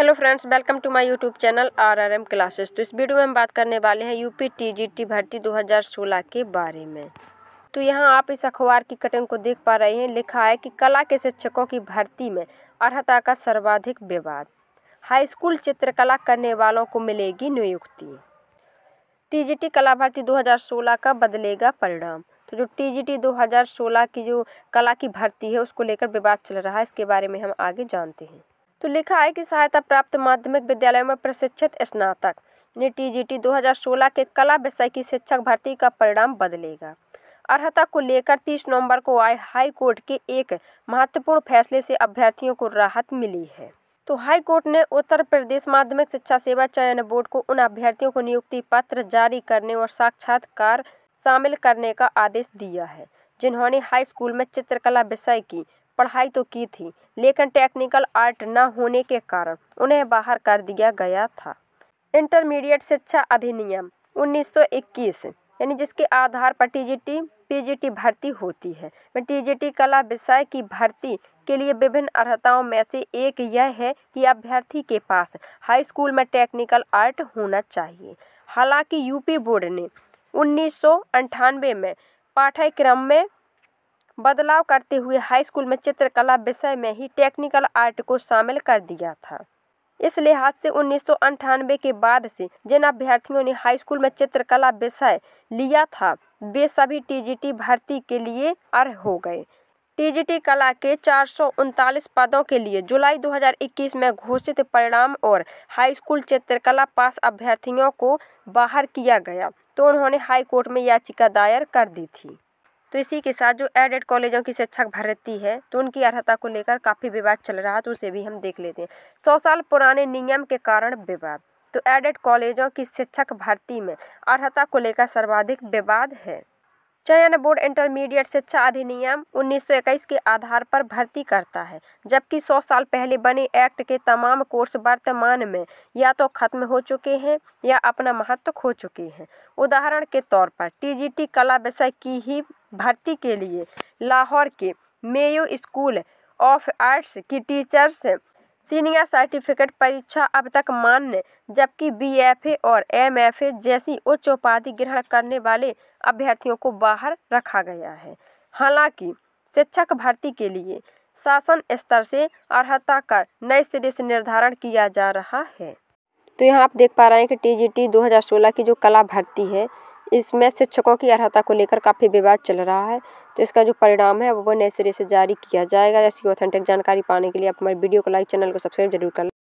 hello friends welcome to my YouTube channel RRM classes तो इस video में हम बात करने वाले हैं यूपी टीजीटी भर्ती 2016 के बारे में तो यहाँ आप इस अखबार की कटिंग को देख पा रहे हैं लिखा है कि कला के शिक्षकों की भर्ती में अर्हता का सर्वाधिक विवाद हाई स्कूल चित्रकला करने वालों को मिलेगी नियुक्ति टी कला भर्ती दो का बदलेगा परिणाम तो जो टीजीटी 2016 की जो कला की भर्ती है उसको लेकर विवाद चल रहा है इसके बारे में हम आगे जानते हैं तो लिखा है कि सहायता प्राप्त माध्यमिक विद्यालय में प्रशिक्षित स्नातक यानी टीजीटी 2016 के कला विषय की शिक्षक भर्ती का परिणाम बदलेगा अर्हता को लेकर 30 नवंबर को आए हाई कोर्ट के एक महत्वपूर्ण फैसले से अभ्यर्थियों को राहत मिली है तो हाई कोर्ट ने उत्तर प्रदेश माध्यमिक शिक्षा सेवा चयन बोर्ड को उन अभ्यर्थियों को नियुक्ति पत्र जारी करने और साक्षात्कार शामिल करने का आदेश दिया है जिन्होंने हाई स्कूल में चित्रकला विषय की पढ़ाई तो की थी लेकिन टेक्निकल आर्ट न होने के कारण उन्हें बाहर कर दिया गया था इंटरमीडिएट शिक्षा अधिनियम 1921 यानी जिसके आधार पर टीजीटी पीजीटी भर्ती होती है टीजीटी कला विषय की भर्ती के लिए विभिन्न अर्हताओं में से एक यह है कि अभ्यर्थी के पास हाई स्कूल में टेक्निकल आर्ट होना चाहिए हालांकि यूपी बोर्ड ने उन्नीस में पाठ्यक्रम में बदलाव करते हुए हाईस्कूल में चित्रकला विषय में ही टेक्निकल आर्ट को शामिल कर दिया था इस लिहाज से उन्नीस के बाद से जिन अभ्यर्थियों ने हाई स्कूल में चित्रकला विषय लिया था वे सभी टीजीटी भर्ती के लिए अर् हो गए टीजीटी कला के चार पदों के लिए जुलाई 2021 में घोषित परिणाम और हाई स्कूल चित्रकला पास अभ्यर्थियों को बाहर किया गया तो उन्होंने हाईकोर्ट में याचिका दायर कर दी थी तो इसी के साथ जो एडेड कॉलेजों की शिक्षक भर्ती है तो उनकी अर्हता को लेकर काफ़ी विवाद चल रहा है तो उसे भी हम देख लेते हैं सौ साल पुराने नियम के कारण विवाद तो एडेड कॉलेजों की शिक्षक भर्ती में अर्हता को लेकर सर्वाधिक विवाद है चयन बोर्ड इंटरमीडिएट शिक्षा अधिनियम 1921 के आधार पर भर्ती करता है जबकि 100 साल पहले बने एक्ट के तमाम कोर्स वर्तमान में या तो खत्म हो चुके हैं या अपना महत्व खो चुके हैं उदाहरण के तौर पर टीजीटी कला विषय की ही भर्ती के लिए लाहौर के मेयो स्कूल ऑफ आर्ट्स की टीचर्स सीनियर सर्टिफिकेट परीक्षा अब तक मान्य जबकि बीएफए और एमएफए जैसी उच्च उपाधि ग्रहण करने वाले अभ्यर्थियों को बाहर रखा गया है हालांकि शिक्षक भर्ती के लिए शासन स्तर से अर्हता कर नए सिरे से निर्धारण किया जा रहा है तो यहाँ आप देख पा रहे हैं कि टीजीटी 2016 की जो कला भर्ती है इसमें शिक्षकों की अर्हता को लेकर काफ़ी विवाद चल रहा है तो इसका जो परिणाम है वो नए सिरे से जारी किया जाएगा ऐसी ऑथेंटिक जानकारी पाने के लिए आप हमारे वीडियो को लाइक चैनल को सब्सक्राइब जरूर कर